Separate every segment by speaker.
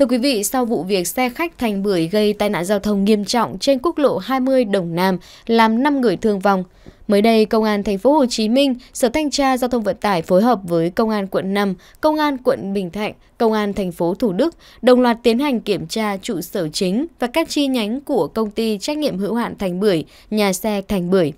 Speaker 1: Thưa quý vị, sau vụ việc xe khách thành bưởi gây tai nạn giao thông nghiêm trọng trên quốc lộ 20 Đồng Nam làm 5 người thương vong, mới đây công an thành phố Hồ Chí Minh, Sở Thanh tra Giao thông Vận tải phối hợp với công an quận 5, công an quận Bình Thạnh, công an thành phố Thủ Đức đồng loạt tiến hành kiểm tra trụ sở chính và các chi nhánh của công ty trách nhiệm hữu hạn Thành Bưởi, nhà xe Thành Bưởi.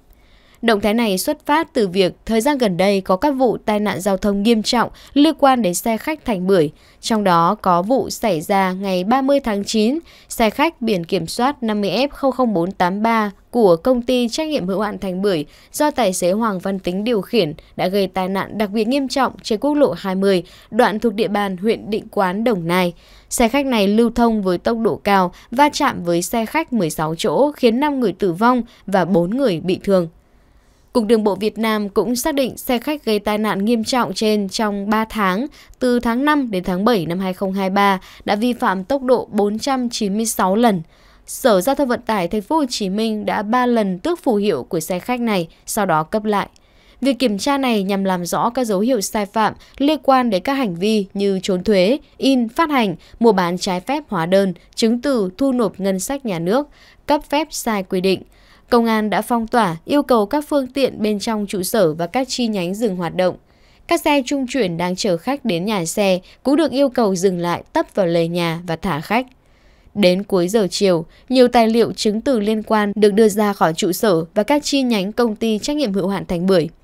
Speaker 1: Động thái này xuất phát từ việc thời gian gần đây có các vụ tai nạn giao thông nghiêm trọng liên quan đến xe khách thành bưởi. Trong đó có vụ xảy ra ngày 30 tháng 9, xe khách biển kiểm soát 50F00483 của công ty trách nhiệm hữu hạn Thành Bưởi do tài xế Hoàng Văn Tính điều khiển đã gây tai nạn đặc biệt nghiêm trọng trên quốc lộ 20, đoạn thuộc địa bàn huyện Định Quán, Đồng Nai. Xe khách này lưu thông với tốc độ cao, va chạm với xe khách 16 chỗ khiến 5 người tử vong và 4 người bị thương. Cục Đường bộ Việt Nam cũng xác định xe khách gây tai nạn nghiêm trọng trên trong 3 tháng, từ tháng 5 đến tháng 7 năm 2023 đã vi phạm tốc độ 496 lần. Sở Giao thông Vận tải Thành phố Hồ Chí Minh đã 3 lần tước phù hiệu của xe khách này, sau đó cấp lại. Việc kiểm tra này nhằm làm rõ các dấu hiệu sai phạm liên quan đến các hành vi như trốn thuế, in, phát hành, mua bán trái phép hóa đơn, chứng từ thu nộp ngân sách nhà nước, cấp phép sai quy định. Công an đã phong tỏa, yêu cầu các phương tiện bên trong trụ sở và các chi nhánh dừng hoạt động. Các xe trung chuyển đang chở khách đến nhà xe cũng được yêu cầu dừng lại tấp vào lề nhà và thả khách. Đến cuối giờ chiều, nhiều tài liệu chứng từ liên quan được đưa ra khỏi trụ sở và các chi nhánh công ty trách nhiệm hữu hạn Thành Bưởi.